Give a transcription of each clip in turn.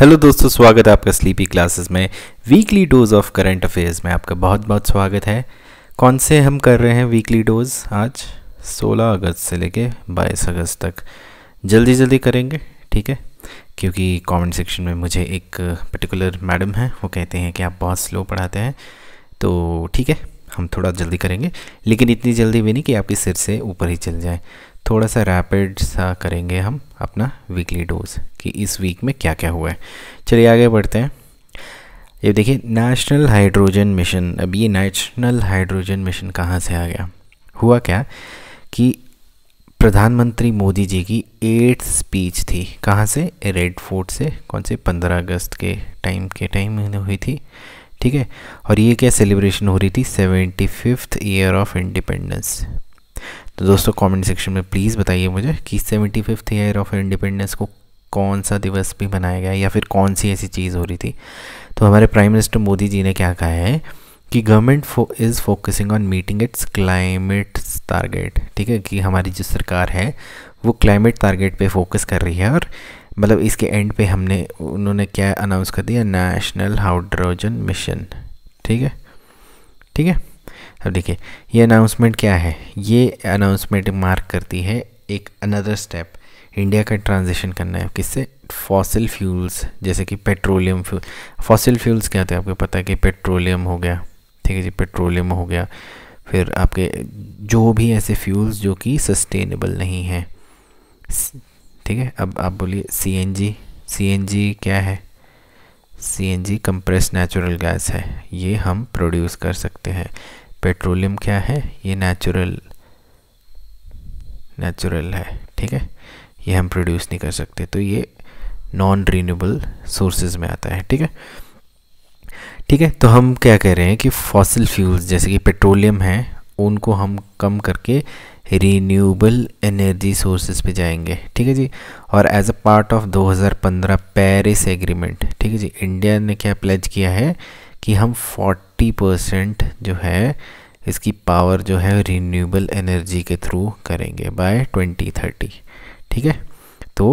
hello दोस्तों स्वागत है आपका स्लीपी क्लासेस में weekly dose of current affairs में आपका बहुत बहुत स्वागत है कौन से हम कर रहे हैं वीकली डोज आज 16 अगस्त से लेके 22 अगस्त तक जल्दी जल्दी करेंगे ठीक है क्योंकि कमेंट सेक्शन में मुझे एक पर्टिकुलर मैडम है वो कहते हैं कि आप बहुत स्लो पढ़ाते हैं तो ठीक है हम थोड़ा जल्दी करेंगे लेकिन इतनी जल्दी भी नहीं कि आपके सिर से ऊपर ही चल जाए थोड़ा सा रैपिड सा करेंगे हम अपना वीकली डोज कि इस वीक में क्या क्या हुआ है चलिए आगे बढ़ते हैं ये देखिए नेशनल हाइड्रोजन मिशन अब ये नेशनल हाइड्रोजन मिशन कहाँ से आ गया हुआ क्या कि प्रधानमंत्री मोदी जी की एट स्पीच थी कहाँ से रेड फोर्ट से कौन से पंद्रह अगस्त के टाइम के टाइम हुई थी ठीक है और ये क्या सेलिब्रेशन हो रही थी seventy fifth year of independence तो दोस्तों कमेंट सेक्शन में प्लीज़ बताइए मुझे कि seventy fifth year of independence को कौन सा दिवस भी मनाया गया या फिर कौन सी ऐसी चीज़ हो रही थी तो हमारे प्राइम मिनिस्टर मोदी जी ने क्या कहा है कि गवर्नमेंट फो, is focusing on meeting its climate target ठीक है कि हमारी जो सरकार है वो क्लाइमेट टारगेट पे फोकस कर रही है और मतलब इसके एंड पे हमने उन्होंने क्या अनाउंस कर दिया नेशनल हाइड्रोजन मिशन ठीक है ठीक है अब देखिए ये अनाउंसमेंट क्या है ये अनाउंसमेंट मार्क करती है एक अनदर स्टेप इंडिया का ट्रांजिशन करना है किससे फॉसिल फ्यूल्स जैसे कि पेट्रोलियम फ्यूल फॉसिल फ्यूल्स क्या होते हैं आपको पता है कि पेट्रोलियम हो गया ठीक है जी पेट्रोलियम हो गया फिर आपके जो भी ऐसे फ्यूल्स जो कि सस्टेनेबल नहीं हैं ठीक है अब आप बोलिए सी एन जी सी एन जी क्या है C N G compress natural gas है ये हम प्रोड्यूस कर सकते हैं पेट्रोलियम क्या है ये नेचुरल नेचुरल है ठीक है ये हम प्रोड्यूस नहीं कर सकते तो ये नॉन रीनेबल सोर्सेज में आता है ठीक है ठीक है तो हम क्या कह रहे हैं कि फॉसिल फ्यूल्स जैसे कि पेट्रोलियम है उनको हम कम करके रीन्यूएबल एनर्जी सोर्सेज पे जाएंगे ठीक है जी और as a part of 2015 Paris agreement ठीक है जी इंडिया ने क्या प्लेज किया है कि हम फोर्टी परसेंट जो है इसकी पावर जो है रीन्यूबल एनर्जी के थ्रू करेंगे बाय ट्वेंटी थर्टी ठीक है तो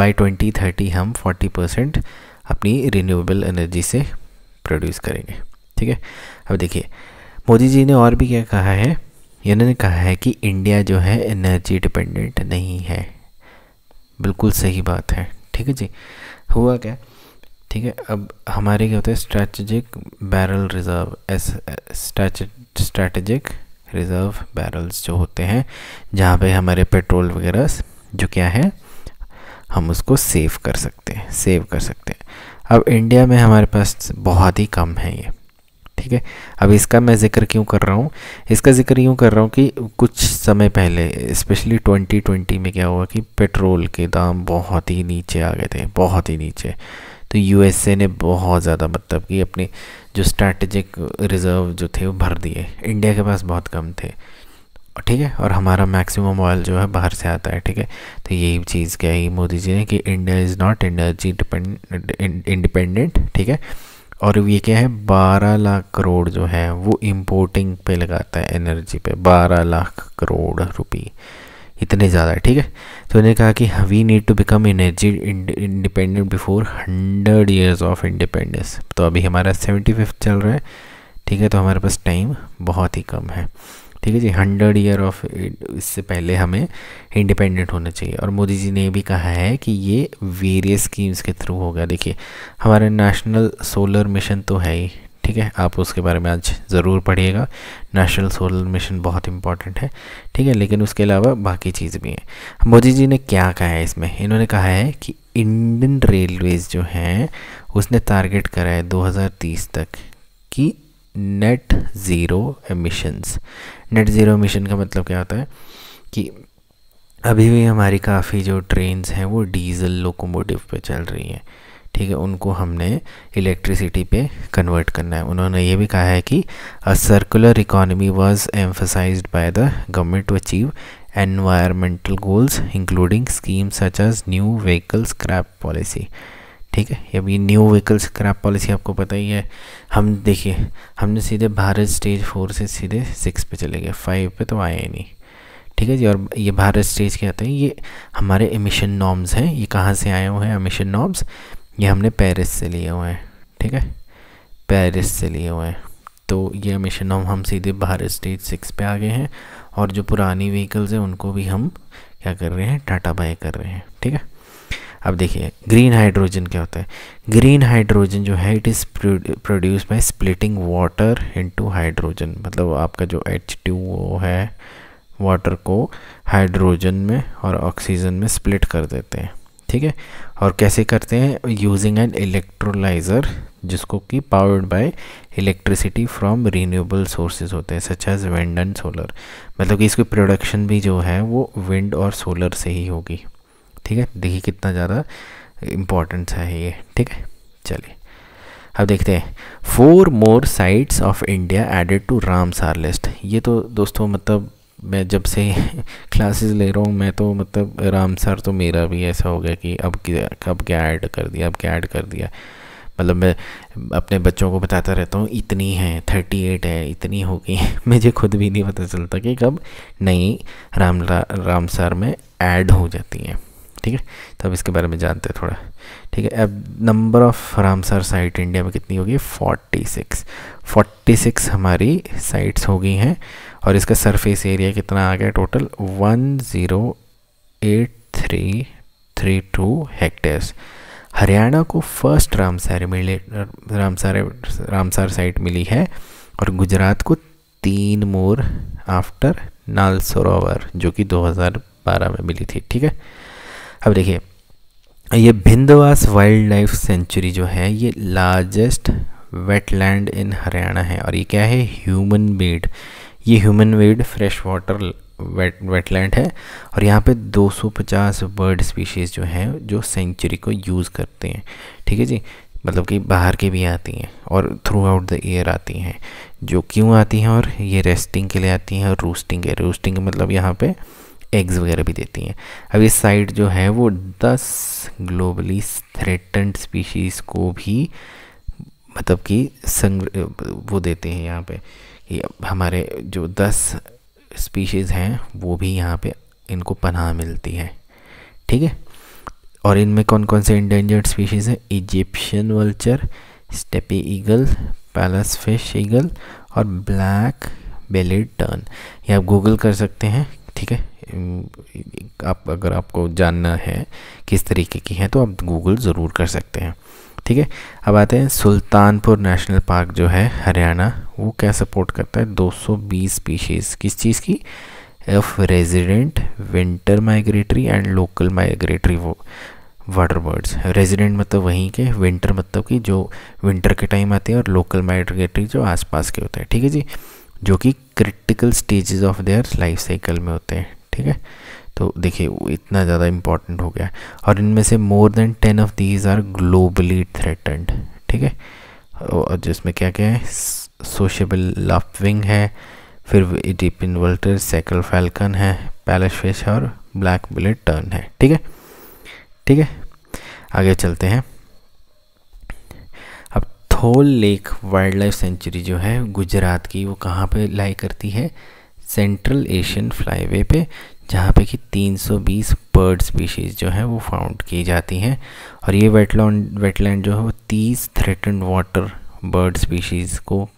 बाय ट्वेंटी थर्टी हम फोर्टी परसेंट अपनी रीन्यूबल एनर्जी से प्रोड्यूस करेंगे ठीक है अब देखिए मोदी जी ने और भी क्या कहा है इन्होंने कहा है कि इंडिया जो है एनर्जी डिपेंडेंट नहीं है बिल्कुल सही बात है ठीक है जी हुआ क्या ठीक है अब हमारे क्या होता है strategic barrel reserve S strategic reserve barrels जो होते हैं जहाँ पे हमारे पेट्रोल वगैरह जो क्या है हम उसको सेव कर सकते हैं सेव कर सकते हैं अब इंडिया में हमारे पास बहुत ही कम है ये ठीक है अब इसका मैं ज़िक्र क्यों कर रहा हूँ इसका ज़िक्र यूँ कर रहा हूँ कि कुछ समय पहले स्पेशली 2020 में क्या हुआ कि पेट्रोल के दाम बहुत ही नीचे आ गए थे बहुत ही नीचे तो यूएसए ने बहुत ज़्यादा मतलब कि अपने जो स्ट्रैटेजिक रिज़र्व जो थे वो भर दिए इंडिया के पास बहुत कम थे ठीक है और हमारा मैक्सिमम ऑयल जो है बाहर से आता है ठीक है तो यही चीज़ है मोदी जी ने कि India is not energy independent ठीक है और ये क्या है बारह लाख करोड़ जो है वो इम्पोर्टिंग पे लगाता है एनर्जी पे बारह लाख करोड़ रुपये इतने ज़्यादा ठीक है तो इन्होंने कहा कि we need to become energy independent before hundred years of independence तो अभी हमारा सेवेंटी फिफ्थ चल रहा है ठीक है तो हमारे पास टाइम बहुत ही कम है ठीक है जी हंड्रेड ईयर ऑफ इससे पहले हमें इंडिपेंडेंट होना चाहिए और मोदी जी ने भी कहा है कि ये वेरियस स्कीम्स के थ्रू होगा देखिए हमारा नेशनल सोलर मिशन तो है ही ठीक है आप उसके बारे में आज ज़रूर पढ़िएगा नेशनल सोलर मिशन बहुत इंपॉर्टेंट है ठीक है लेकिन उसके अलावा बाकी चीज़ भी हैं मोदी जी ने क्या कहा है इसमें इन्होंने कहा है कि इंडियन रेलवेज़ जो हैं उसने टारगेट करा है 2030 तक कि net zero emissions net zero emission का मतलब क्या होता है कि अभी भी हमारी काफ़ी जो ट्रेन्स हैं वो डीजल लोकोमोटिव पे चल रही हैं ठीक है उनको हमने इलेक्ट्रिसिटी पे कन्वर्ट करना है उन्होंने ये भी कहा है कि a circular economy was emphasise by the government to achieve environmental goals including scheme such as new vehicle scrap policy ठीक है अब ये न्यू व्हीकल स्क्रैप पॉलिसी आपको पता ही है हम देखिए हमने सीधे भारत स्टेज फोर से सीधे सिक्स पे चले गए फाइव पे तो आए ही नहीं ठीक है जी और ये भारत स्टेज के आते हैं ये हमारे एमिशन नॉर्म्स हैं ये कहाँ से आए हुए हैं एमिशन नॉर्म्स ये हमने पेरिस से लिए हुए हैं ठीक है पेरिस से लिए हुए हैं तो ये मिशन हम हम सीधे बाहर स्टेज सिक्स पे आ गए हैं और जो पुरानी व्हीकल्स हैं उनको भी हम क्या कर रहे हैं टाटा बाय कर रहे हैं ठीक है अब देखिए ग्रीन हाइड्रोजन क्या होता है ग्रीन हाइड्रोजन जो है it is produce by splitting water into hydrogen मतलब आपका जो एच टू है वाटर को हाइड्रोजन में और ऑक्सीजन में स्प्लिट कर देते हैं ठीक है और कैसे करते हैं यूजिंग एन इलेक्ट्रोलाइज़र जिसको कि powered by electricity from renewable sources होते हैं such as wind and solar मतलब कि इसकी प्रोडक्शन भी जो है वो विंड और सोलर से ही होगी ठीक है देखिए कितना ज़्यादा इम्पोर्टेंस है ये ठीक है चलिए अब देखते हैं four more sites of India added to Ramsar list ये तो दोस्तों मतलब मैं जब से क्लासेस ले रहा हूँ मैं तो मतलब राम सर तो मेरा भी ऐसा हो गया कि अब क्या अब क्या ऐड कर दिया अब क्या ऐड कर दिया मतलब मैं अपने बच्चों को बताता रहता हूँ इतनी है थर्टी एट है इतनी होगी मुझे खुद भी नहीं पता चलता कि कब नई राम राम सर में ऐड हो जाती है ठीक है तो अब इसके बारे में जानते हैं थोड़ा ठीक है अब number of Ramsar site India में कितनी होगी 46 46 हमारी साइट्स हो गई हैं और इसका सरफेस एरिया कितना आ गया टोटल 108332 हेक्टेयर्स हरियाणा को फर्स्ट रामसर मिले रामसार रामसार साइट मिली है और गुजरात को तीन मोर आफ्टर नाल सरोवर जो कि 2012 में मिली थी ठीक है अब देखिए ये भिंदवास वाइल्ड लाइफ सेंचुरी जो है ये लार्जेस्ट वेटलैंड इन हरियाणा है और ये क्या है ह्यूमन बेड ये human made fresh water wet wetland है और यहाँ पे 250 बर्ड स्पीशीज़ जो हैं जो सेंचुरी को यूज़ करते हैं ठीक है जी मतलब कि बाहर की भी आती हैं और थ्रू आउट द ईयर आती हैं जो क्यों आती हैं और ये रेस्टिंग के लिए आती हैं और रूस्टिंग के रूस्टिंग मतलब यहाँ पर एग्स वगैरह भी देती हैं अब ये साइट जो है वो दस ग्लोबली थ्रेटेंड स्पीशीज़ को भी मतलब कि संग वो देते हैं यहाँ पे कि हमारे जो दस स्पीशीज़ हैं वो भी यहाँ पे इनको पनाह मिलती है ठीक है और इनमें कौन कौन से इंडेंजर्ड स्पीशीज़ हैं Egyptian vulture steppe eagle Pallas fish eagle और ब्लैक बेलिड टर्न ये आप गूगल कर सकते हैं ठीक है आप अगर आपको जानना है किस तरीके की है तो आप गूगल ज़रूर कर सकते हैं ठीक है अब आते हैं सुल्तानपुर नेशनल पार्क जो है हरियाणा वो क्या सपोर्ट करता है 220 स्पीशीज़ किस चीज़ की of resident winter migratory and local migratory वो वाटर बर्ड्स रेजिडेंट मतलब वहीं के विंटर मतलब कि जो विंटर के टाइम आते हैं और लोकल माइग्रेटरी जो आसपास के होते हैं ठीक है जी जो कि critical stages of their life cycle में होते हैं ठीक है तो देखिए इतना ज़्यादा इम्पॉर्टेंट हो गया है और इनमें से more than ten of these are globally threatened ठीक है और जिसमें क्या क्या है सोशेबल लफविंग है फिर डीप वल्टर सैकल फैल्कन है पैलेश फिश और ब्लैक बुलेट टर्न है ठीक है ठीक है आगे चलते हैं Thol lake wild life sanctuary जो है गुजरात की वो कहाँ पे लाई करती है सेंट्रल एशियन फ्लाईवे पे जहाँ पे कि 320 बर्ड स्पीशीज़ जो हैं वो फाउंड की जाती हैं और ये वेटलैंड वेटलैंड जो है वो 30 थ्रेटन वाटर बर्ड स्पीशीज़ को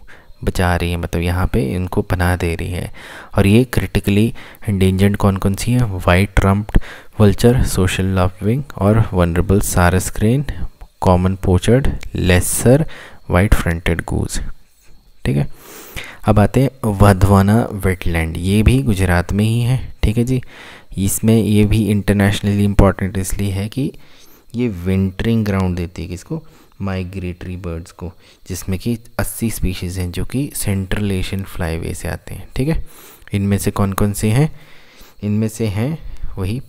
बचा रही है मतलब यहाँ पे इनको पनाह दे रही है और ये क्रिटिकली इंडेंजर्ड कौन कौन सी हैं white rumped vulture sociable lapwing और vulnerable sarus crane common pochard lesser white fronted goose ठीक है अब आते हैं वधवाना वेटलैंड ये भी गुजरात में ही है ठीक है जी इसमें ये भी इंटरनेशनली इम्पॉर्टेंट इसलिए है कि ये विंटरिंग ग्राउंड देती है किसको माइग्रेटरी बर्ड्स को जिसमें कि 80 स्पीशीज़ हैं जो कि सेंट्रल एशियन फ्लाईवे से आते हैं ठीक है इनमें से कौन कौन से हैं इनमें से हैं वही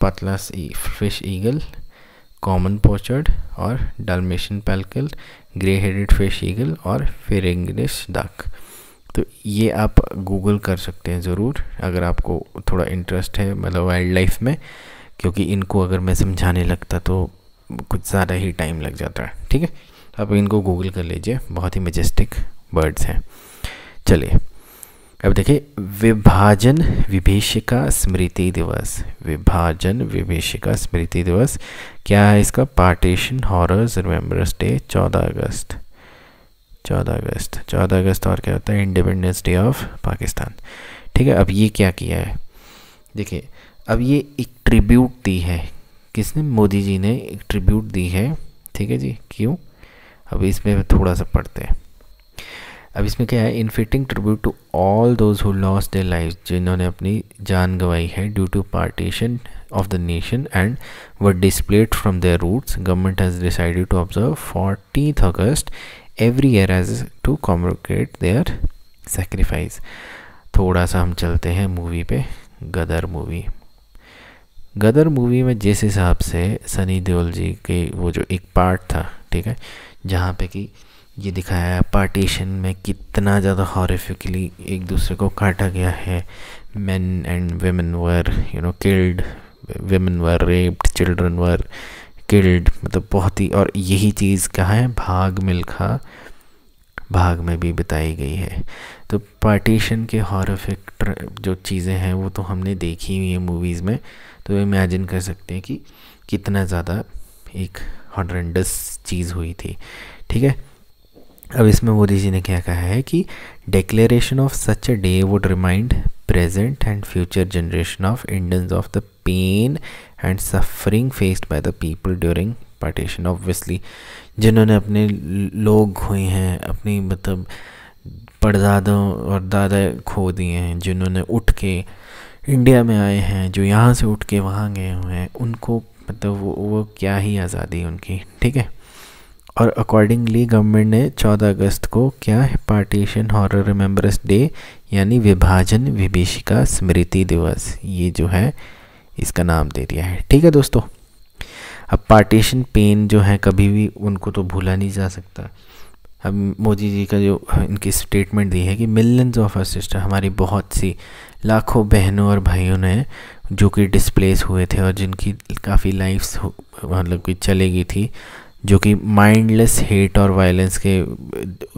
पतला फिश ईगल कॉमन पोचर्ड और Dalmatian pelican grey headed fish eagle और फेरेंगनिस डक तो ये आप गूगल कर सकते हैं ज़रूर अगर आपको थोड़ा इंटरेस्ट है मतलब वाइल्ड लाइफ में क्योंकि इनको अगर मैं समझाने लगता तो कुछ ज़्यादा ही टाइम लग जाता है ठीक है आप इनको गूगल कर लीजिए बहुत ही मजेस्टिक बर्ड्स हैं चलिए अब देखिए विभाजन विभीषिका स्मृति दिवस विभाजन विभीषिका स्मृति दिवस क्या है इसका पार्टीशन हॉरर्स रिमेम्बरस डे चौदह अगस्त चौदह अगस्त चौदह अगस्त और क्या होता है इंडिपेंडेंस डे ऑफ पाकिस्तान ठीक है अब ये क्या किया है देखिए अब ये एक ट्रिब्यूट दी है किसने मोदी जी ने एक ट्रिब्यूट दी है ठीक है जी क्यों अब इसमें थोड़ा सा पढ़ते हैं अब इसमें क्या है in fitting tribute to all those who lost their life जिन्होंने अपनी जान गंवाई है due to partition of the nation and were displaced from their roots government has decided to observe fourteenth August every year as to commemorate their sacrifice थोड़ा सा हम चलते हैं मूवी पे गदर मूवी गदर मूवी में जिस हिसाब से सनी देओल जी के वो जो एक पार्ट था ठीक है जहाँ पे कि ये दिखाया है पार्टीशन में कितना ज़्यादा हॉरिफिकली एक दूसरे को काटा गया है men and women were you know killed women were raped children were killed मतलब बहुत ही और यही चीज़ कहाँ है भाग मिल्खा भाग में भी बताई गई है तो पार्टीशन के हॉरिफिक जो चीज़ें हैं वो तो हमने देखी हुई है मूवीज़ में तो इमेजिन कर सकते हैं कि कितना ज़्यादा एक हॉड्रेंडस चीज़ हुई थी ठीक है अब इसमें मोदी जी ने क्या कहा है कि declaration of such a day would remind present and future generation of Indians of the pain and suffering faced by the people during partition obviously जिन्होंने अपने लोग खोए हैं अपनी मतलब पड़दादों और दादा खो दिए हैं जिन्होंने उठ के इंडिया में आए हैं जो यहाँ से उठ के वहाँ गए हुए हैं उनको मतलब वो वो क्या ही आज़ादी उनकी ठीक है और अकॉर्डिंगली गवर्नमेंट ने 14 अगस्त को क्या है पार्टीशन हॉरर रिमेम्बरस डे यानी विभाजन विभीषिका स्मृति दिवस ये जो है इसका नाम दे दिया है ठीक है दोस्तों अब पार्टीशन पेन जो है कभी भी उनको तो भूला नहीं जा सकता अब मोदी जी का जो इनकी स्टेटमेंट दी है कि मिलियंस ऑफ अर सिस्टर हमारी बहुत सी लाखों बहनों और भाइयों ने जो कि डिस्प्लेस हुए थे और जिनकी काफ़ी लाइफ्स मतलब कि चलेगी गई थी जो कि माइंडलेस हेट और वायलेंस के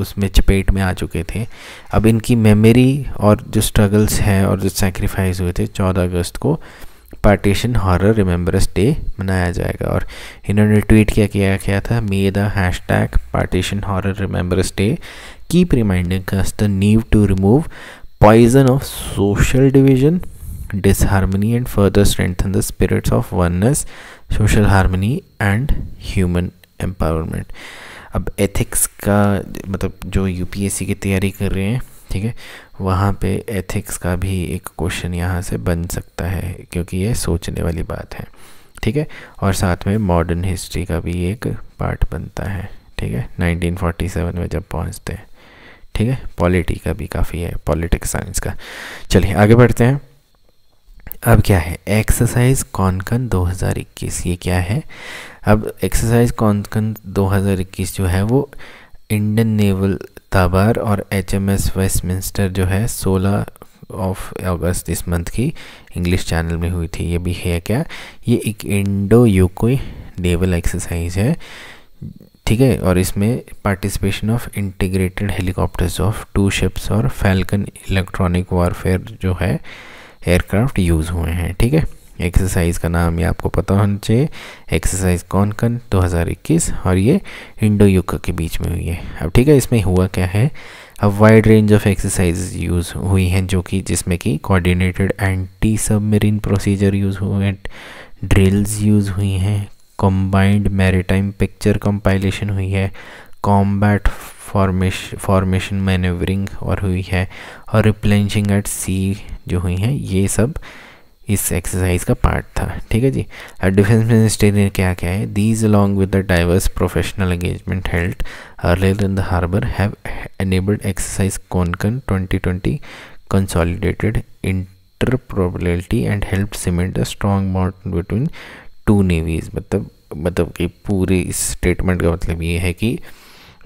उसमें चपेट में आ चुके थे अब इनकी मेमोरी और जो स्ट्रगल्स हैं और जो सेक्रीफाइस हुए थे चौदह अगस्त को पार्टीशन हॉरर रिमेम्बरेंस डे मनाया जाएगा और इन्होंने ट्वीट क्या किया गया था may the hashtag partition horror remembrance day keep reminding us need to remove poison of social division disharmony and further strengthen the spirits of oneness social harmony and human empowerment अब ethics का मतलब जो UPSC की तैयारी कर रहे हैं ठीक है वहाँ पे एथिक्स का भी एक क्वेश्चन यहाँ से बन सकता है क्योंकि ये सोचने वाली बात है ठीक है और साथ में मॉडर्न हिस्ट्री का भी एक पार्ट बनता है ठीक है 1947 में जब पहुँचते हैं ठीक है पॉलिटी का भी काफ़ी है पॉलिटिक्स साइंस का चलिए आगे बढ़ते हैं अब क्या है एक्सरसाइज कॉनकन 2021 ये क्या है अब एक्सरसाइज कॉनकन 2021 जो है वो इंडियन नेवल ताबार और एच एम एस वेस्टमिंस्टर जो है 16 ऑफ अगस्त इस मंथ की इंग्लिश चैनल में हुई थी ये भी है क्या ये एक इंडो यूको नेवल एक्सरसाइज है ठीक है और इसमें participation of integrated helicopters of two ships और फैल्कन इलेक्ट्रॉनिक वॉरफेयर जो है एयरक्राफ्ट यूज़ हुए हैं ठीक है एक्सरसाइज का नाम ये आपको पता होना चाहिए एक्सरसाइज कौन कन 2021 और ये इंडो युग के बीच में हुई है अब ठीक है इसमें हुआ क्या है अब wide range of exercise use हुई हैं जो कि जिसमें कि coordinated anti submarine procedure use हुए हैं ड्रिल्स यूज़ हुई हैं कंबाइंड मैरीटाइम पिक्चर कंपाइलेशन हुई है कॉम्बैट फॉर्मेश फॉर्मेशन मैनेवरिंग और हुई है और रिप्लेंशिंग एट सी जो हुई है ये सब इस एक्सरसाइज का पार्ट था ठीक है जी डिफेंस मिनिस्ट्री ने क्या क्या है these along with the diverse professional engagement held earlier in the harbour have enabled exercise Konkan 2020 inter interprobability and help cement a strong bond between two navies मतलब मतलब कि पूरे इस स्टेटमेंट का मतलब ये है कि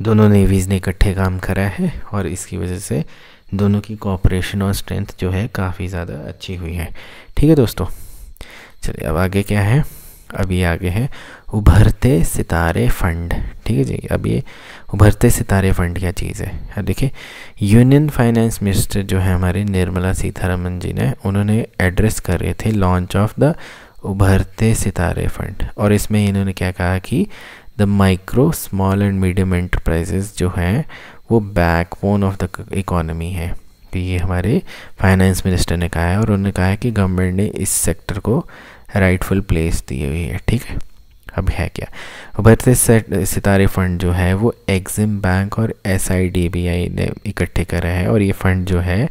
दोनों नेवीज़ ने इकट्ठे काम करा है और इसकी वजह से दोनों की कोऑपरेशन और स्ट्रेंथ जो है काफ़ी ज़्यादा अच्छी हुई है ठीक है दोस्तों चलिए अब आगे क्या है अभी आगे है उभरते सितारे फंड ठीक है जी अब ये उभरते सितारे फंड क्या चीज़ है अब देखिए यूनियन फाइनेंस मिनिस्टर जो है हमारे निर्मला सीतारमन जी ने उन्होंने एड्रेस कर रहे थे लॉन्च ऑफ द उभरते सितारे फंड और इसमें इन्होंने क्या कहा कि the micro small and medium enterprises जो हैं वो बैकबोन ऑफ द इकोनमी है तो ये हमारे फाइनेंस मिनिस्टर ने कहा है और उन्होंने कहा है कि गवर्नमेंट ने इस सेक्टर को राइटफुल प्लेस दी हुई है ठीक है अब है क्या उभरते सितारे फंड जो है वो एग्जिम बैंक और एस ने इकट्ठे करा है और ये फंड जो है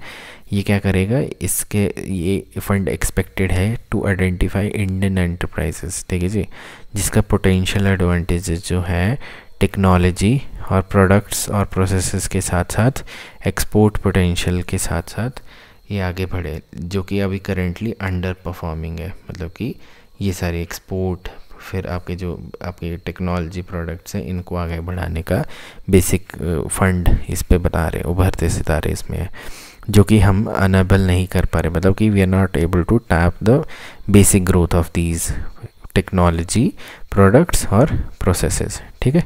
ये क्या करेगा इसके ये फंड एक्सपेक्टेड है टू आइडेंटिफाई इंडियन एंटरप्राइजेस ठीक है जी जिसका पोटेंशियल एडवांटेज जो है टेक्नोलॉजी और प्रोडक्ट्स और प्रोसेसेस के साथ साथ एक्सपोर्ट पोटेंशियल के साथ साथ ये आगे बढ़े जो कि अभी करेंटली अंडर परफॉर्मिंग है मतलब कि ये सारे एक्सपोर्ट फिर आपके जो आपके टेक्नोलॉजी प्रोडक्ट्स हैं इनको आगे बढ़ाने का बेसिक फंड इस पे बता रहे उभरते सितारे इसमें है जो कि हम अनेबल नहीं कर पा रहे मतलब कि we are not able to tap the basic growth of these technology products और प्रोसेसेस ठीक है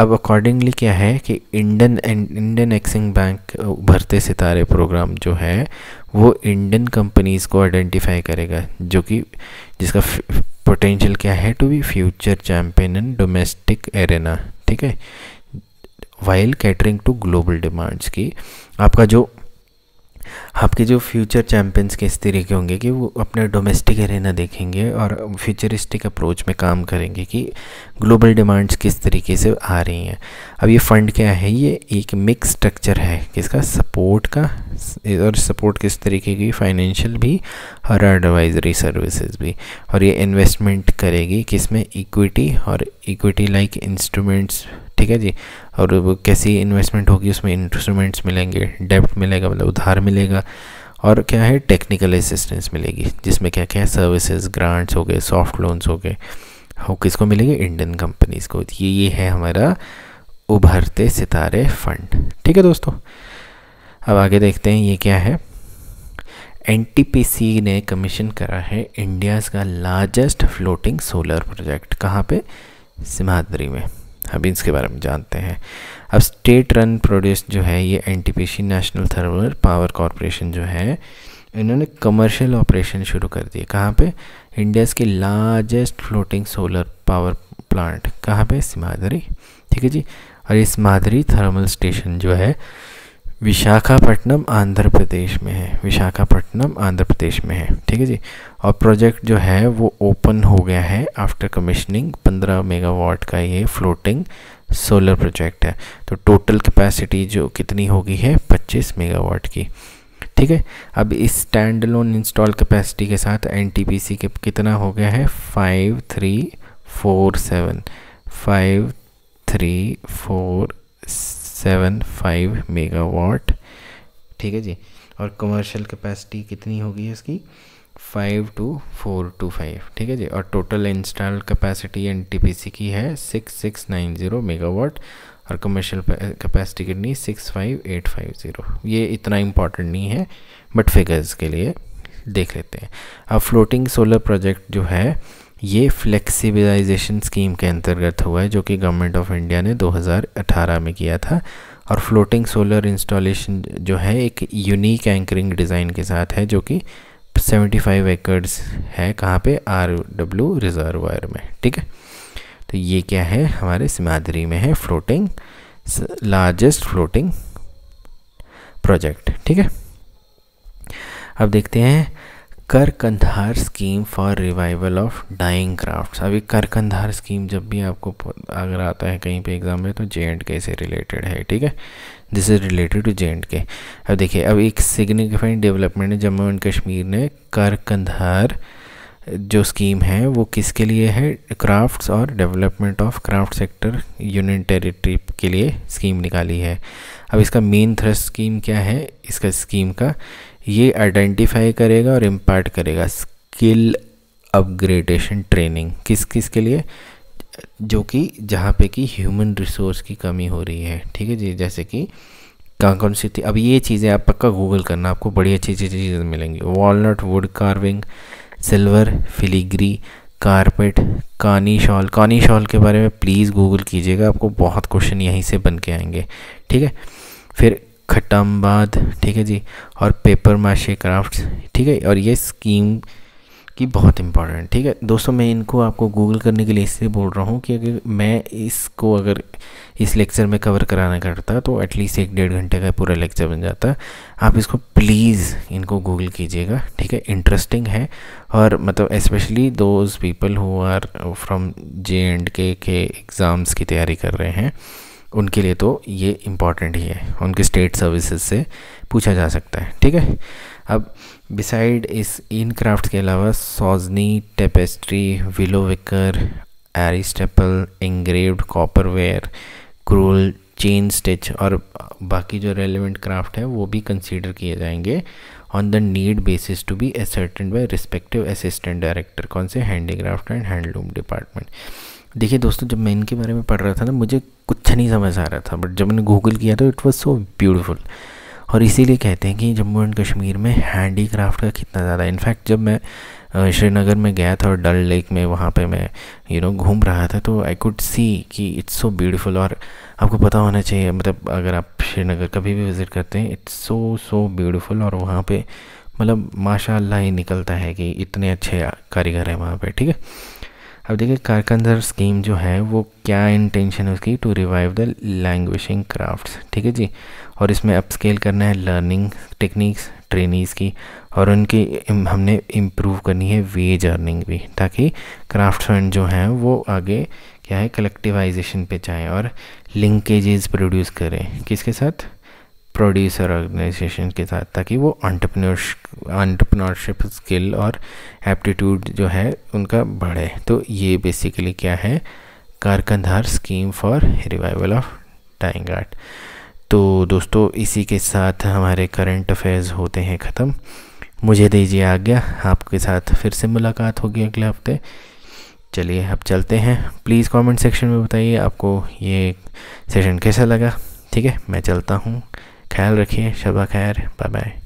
अब अकॉर्डिंगली क्या है कि इंडियन इंडियन एक्सिंग बैंक उभरते सितारे प्रोग्राम जो है वो इंडियन कंपनीज़ को आइडेंटिफाई करेगा जो कि जिसका पोटेंशियल क्या है to be future champion in domestic arena ठीक है while catering to global demands की आपका जो आपके जो फ्यूचर चैम्पियंस किस तरीके होंगे कि वो अपने डोमेस्टिक एरेना देखेंगे और फ्यूचरिस्टिक अप्रोच में काम करेंगे कि ग्लोबल डिमांड्स किस तरीके से आ रही हैं अब ये फ़ंड क्या है ये एक मिक्स स्ट्रक्चर है किसका सपोर्ट का और सपोर्ट किस तरीके की फाइनेंशियल भी और एडवाइजरी सर्विसेज भी और ये इन्वेस्टमेंट करेगी किसमें इक्विटी और इक्विटी लाइक इंस्ट्रूमेंट्स ठीक है जी और कैसी इन्वेस्टमेंट होगी उसमें इंस्ट्रूमेंट्स मिलेंगे डेप्ट मिलेगा मतलब उधार मिलेगा और क्या है टेक्निकल असिस्टेंस मिलेगी जिसमें क्या क्या है सर्विसेज ग्रांट्स हो गए सॉफ्ट लोन्स हो गए हो किसको मिलेंगे इंडियन कंपनीज़ को ये ये है हमारा उभरते सितारे फंड ठीक है दोस्तों अब आगे देखते हैं ये क्या है एन ने कमीशन करा है इंडियाज़ का लार्जेस्ट फ्लोटिंग सोलर प्रोजेक्ट कहाँ पे सिमाद्री में अभी इसके बारे में जानते हैं अब स्टेट रन प्रोड्यूस जो है ये N national thermal power corporation जो है इन्होंने कमर्शियल ऑपरेशन शुरू कर दिए कहाँ पे इंडिया के largest floating solar power plant कहाँ पे सिमादरी ठीक है जी और इस मादरी थर्मल स्टेशन जो है विशाखापट्टनम आंध्र प्रदेश में है विशाखापट्टनम आंध्र प्रदेश में है ठीक है जी और प्रोजेक्ट जो है वो ओपन हो गया है आफ्टर कमिश्निंग 15 मेगावाट का ये फ्लोटिंग सोलर प्रोजेक्ट है तो टोटल कैपेसिटी जो कितनी होगी है 25 मेगावाट की ठीक है अब इस स्टैंड लोन इंस्टॉल कैपेसिटी के साथ एन के कितना हो गया है five three four seven five three four seven five megawatt ठीक है जी और कमर्शियल कैपेसिटी कितनी होगी इसकी five two four two five ठीक है जी और टोटल इंस्टॉल कैपेसिटी एन की है six six nine zero megawatt और कमर्शियल कैपेसिटी कितनी six five eight five zero ये इतना इम्पॉर्टेंट नहीं है बट फिगर्स के लिए देख लेते हैं अब फ्लोटिंग सोलर प्रोजेक्ट जो है ये फ्लेक्सिबलाइजेशन स्कीम के अंतर्गत हुआ है जो कि गवर्नमेंट ऑफ इंडिया ने 2018 में किया था और फ्लोटिंग सोलर इंस्टॉलेशन जो है एक यूनिक एंकरिंग डिज़ाइन के साथ है जो कि 75 एकर्स है कहाँ पे आर डब्ल्यू रिजर्वायर में ठीक है तो ये क्या है हमारे सिमादरी में है फ्लोटिंग लार्जेस्ट फ्लोटिंग प्रोजेक्ट ठीक है अब देखते हैं Karkhandar scheme for revival of dying crafts अभी कर कंधार स्कीम जब भी आपको अगर आता है कहीं पे एग्ज़ाम में तो जे एंड के से रिलेटेड है ठीक है this is related to J and K अब देखिए अब एक सिग्निफिकेंट डेवलपमेंट है जम्मू एंड कश्मीर ने कर कंधार जो स्कीम है वो किसके लिए है क्राफ्ट्स और development of craft sector union territory के लिए स्कीम निकाली है अब इसका मेन थ्रस्ट स्कीम क्या है इसका स्कीम का ये आइडेंटिफाई करेगा और इम्पार्ट करेगा स्किल अपग्रेडेशन ट्रेनिंग किस किस के लिए जो कि जहाँ पे कि ह्यूमन रिसोर्स की कमी हो रही है ठीक है जी जैसे कि कहाँ कौन सी थी अब ये चीज़ें आप पक्का गूगल करना आपको बड़ी अच्छी अच्छी चीज़ें मिलेंगी walnut wood carving silver filigree carpet kani shawl kani shawl के बारे में प्लीज़ गूगल कीजिएगा आपको बहुत क्वेश्चन यहीं से बन के आएंगे ठीक है फिर बाद ठीक है जी और पेपर माशे क्राफ्ट ठीक है और ये स्कीम की बहुत इंपॉर्टेंट ठीक है दोस्तों मैं इनको आपको गूगल करने के लिए इसलिए बोल रहा हूँ कि अगर मैं इसको अगर इस लेक्चर में कवर कराना करता तो एटलीस्ट एक डेढ़ घंटे का पूरा लेक्चर बन जाता आप इसको प्लीज़ इनको गूगल कीजिएगा ठीक है इंटरेस्टिंग है और मतलब especially those people who are from J and K के एग्ज़ाम्स की तैयारी कर रहे हैं उनके लिए तो ये इम्पॉर्टेंट ही है उनके स्टेट सर्विसेज से पूछा जा सकता है ठीक है अब बिसाइड इस इन क्राफ्ट के अलावा सॉजनी टेपेस्ट्री विलोविकर एरिस्टेपल engraved copperware crewel chain stitch और बाकी जो रेलिवेंट क्राफ्ट है वो भी कंसिडर किए जाएंगे on the need basis to be ascertained by respective assistant director कौन से हैंडीक्राफ्ट एंड हैंडलूम डिपार्टमेंट देखिए दोस्तों जब मैं इनके बारे में पढ़ रहा था ना मुझे कुछ नहीं समझ आ रहा था बट जब मैंने गूगल किया तो इट वॉज़ सो ब्यूटीफुल और इसीलिए कहते हैं कि जम्मू एंड कश्मीर में हैंडी क्राफ्ट का कितना ज़्यादा इनफैक्ट जब मैं श्रीनगर में गया था और डल लेक में वहाँ पे मैं यू नो घूम रहा था तो आई कुड सी कि इट्स सो ब्यूटीफुल और आपको पता होना चाहिए मतलब अगर आप श्रीनगर कभी भी विज़िट करते हैं इट्स सो सो ब्यूटीफुल और वहाँ पे मतलब माशाल्लाह ही निकलता है कि इतने अच्छे कारीगर हैं वहाँ पे ठीक है अब देखिए कारकंदर स्कीम जो है वो क्या इंटेंशन है उसकी to revive the languishing crafts ठीक है जी और इसमें अपस्केल करना है लर्निंग टेक्निक्स ट्रेनिंग की और उनकी हमने इम्प्रूव करनी है वेज अर्निंग भी ताकि क्राफ्ट्समैन जो हैं वो आगे क्या है कलेक्टिवाइजेशन पे जाएँ और लिंकेजेस प्रोड्यूस करें किसके साथ प्रोड्यूसर ऑर्गेनाइजेशन के साथ ताकि वो अंटरप्रनर्श अंटरप्रनरशिप स्किल और एप्टीट्यूड जो है उनका बढ़े तो ये बेसिकली क्या है Karkhandar scheme for revival of dying art तो दोस्तों इसी के साथ हमारे करंट अफेयर्स होते हैं ख़त्म मुझे दीजिए आज्ञा आपके साथ फिर से मुलाकात होगी अगले हफ्ते चलिए अब चलते हैं प्लीज़ कमेंट सेक्शन में बताइए आपको ये सेशन कैसा लगा ठीक है मैं चलता हूँ ख्याल रखिए शबा खैर बाय बाय